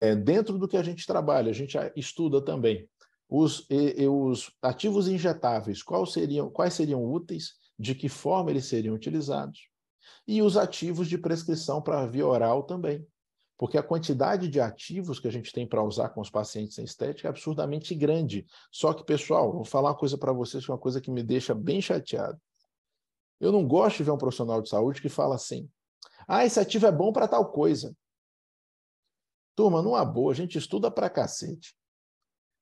é, dentro do que a gente trabalha, a gente estuda também os, e, e os ativos injetáveis, quais seriam, quais seriam úteis, de que forma eles seriam utilizados, e os ativos de prescrição para via oral também, porque a quantidade de ativos que a gente tem para usar com os pacientes em estética é absurdamente grande. Só que, pessoal, vou falar uma coisa para vocês que é uma coisa que me deixa bem chateado. Eu não gosto de ver um profissional de saúde que fala assim: ah, esse ativo é bom para tal coisa. Turma, numa boa, a gente estuda pra cacete.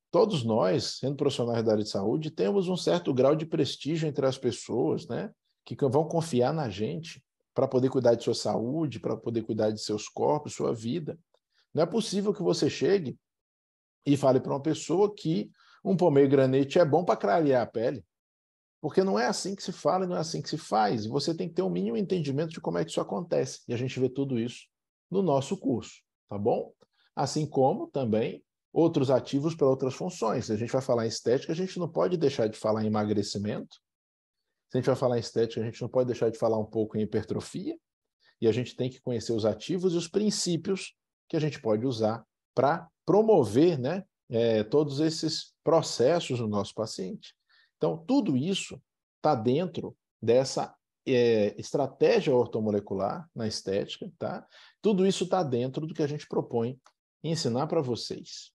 Todos nós, sendo profissionais da área de saúde, temos um certo grau de prestígio entre as pessoas, né? Que vão confiar na gente para poder cuidar de sua saúde, para poder cuidar de seus corpos, sua vida. Não é possível que você chegue e fale para uma pessoa que um pomegranate é bom para clarear a pele. Porque não é assim que se fala e não é assim que se faz. Você tem que ter um mínimo entendimento de como é que isso acontece. E a gente vê tudo isso no nosso curso, tá bom? assim como também outros ativos para outras funções. Se a gente vai falar em estética, a gente não pode deixar de falar em emagrecimento. Se a gente vai falar em estética, a gente não pode deixar de falar um pouco em hipertrofia. E a gente tem que conhecer os ativos e os princípios que a gente pode usar para promover né, é, todos esses processos no nosso paciente. Então, tudo isso está dentro dessa é, estratégia ortomolecular na estética, tá? Tudo isso está dentro do que a gente propõe ensinar para vocês.